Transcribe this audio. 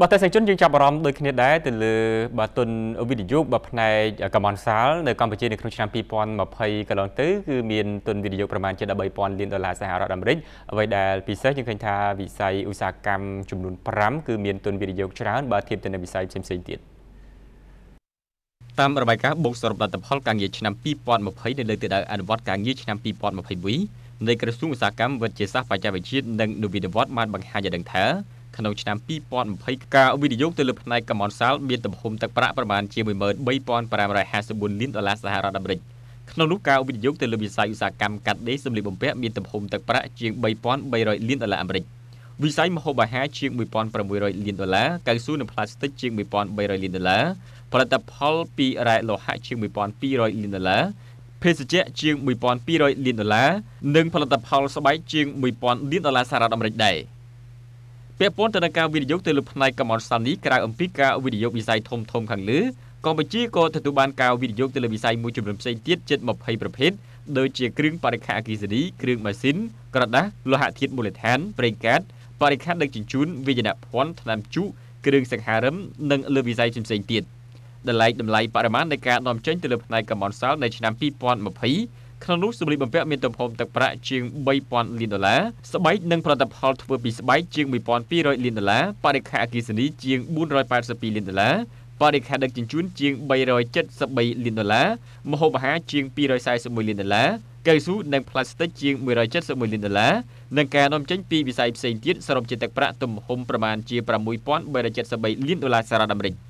បាទទេសជនយើងចាប់អារម្មណ៍ដូចគ្នាដែរទៅលើបាទទុនវិនិយោគបាទផ្នែកកម្មន្សាលនៅកម្ពុជានៅក្នុងឆ្នាំ2020កន្លងទៅគឺមានទុនវិនិយោគប្រមាណជា13000លានដុល្លារសហរដ្ឋអាមេរិកអ្វីដែលពិសេសយើងឃើញថាវិស័យឧស្សាហកម្មចំនួន5គឺមានទុនវិនិយោគច្រើនបើធៀបទៅនឹងវិស័យផ្សេងៗទៀតតាមរបាយការណ៍បូកសរុបលទ្ធផលការងារឆ្នាំ2020នៅលើទិដៅអនុវត្តការងារឆ្នាំ2021នៃក្រសួងឧស្សាហកម្មវិទ្យាសាស្ត្របច្ចេកវិទ្យានិងនវានុវត្តន៍បានបង្ហាញយ៉ាងថាក្នុងឆ្នាំ2020ការវិនិយោគទៅលើផ្នែកកម្មអន្សាលមានទំហំទឹកប្រាក់ប្រមាណជា13554លានដុល្លារសហរដ្ឋអាមេរិកក្នុងនោះការវិនិយោគទៅលើវិស័យឧស្សាហកម្មកាត់ដេរសម្លៀកបំពាក់មានទំហំទឹកប្រាក់ជាង3300លានដុល្លារអាមេរិកវិស័យម្ហូបអាហារជាង1600លានដុល្លារកៅស៊ូនិងផ្លាស្ទិកជាង1300លានដុល្លារផលិតផលពីរ៉ែលោហៈជាង1200លានដុល្លារភេសជ្ជៈជាង1200លានដុល្លារនិងផលិតផលស្បែកជាង1000លានដុល្លារសហរដ្ឋអាមេរិកដែរ។ពាក់ព័ន្ធទៅនឹងការវិនិយោគទៅលើផ្នែកកម្មអន្តរជាតិក្រៅអំពីការវិនិយោគវិស័យធំធំខាងលើកម្ពុជាក៏ទទួលបានការវិនិយោគទៅលើវិស័យមួយចំនួនផ្សេងទៀតជិត20ប្រភេទដូចជាគ្រឿងបរិក្ខារអគ្គិសនីគ្រឿងម៉ាស៊ីនក្រដាសលោហៈធាតុមូលដ្ឋានប្រេងកាតបរិក្ខារដឹកជញ្ជូនវិញ្ញាណភ័ណ្ឌថ្នាំជក់គ្រឿងសង្ហារឹមនិងលើវិស័យផ្សេងទៀតដែលឡែកតម្លៃបរិមាណនៃការនាំចេញទៅលើផ្នែកកម្មអន្តរជាតិនៅឆ្នាំ2020ក្នុងនោះសម្លៀកបំពាក់មានទំហំទឹកប្រាក់ជាង3000លានដុល្លារស្បែកនិងផលិតផលធ្វើពីស្បែកជាង1200លានដុល្លារបរិខាអគិសនីជាង482លានដុល្លារបរិខាដឹកជញ្ជូនជាង373លានដុល្លារម្ហូបអាហារជាង241លានដុល្លារកៅស៊ូនិងផ្លាស្ទិកជាង171លានដុល្លារនិងការនាំចេញពីវិស័យផ្សេងទៀតសរុបជាទឹកប្រាក់ទំហំប្រមាណជា6373លានដុល្លារសហរដ្ឋអាមេរិក។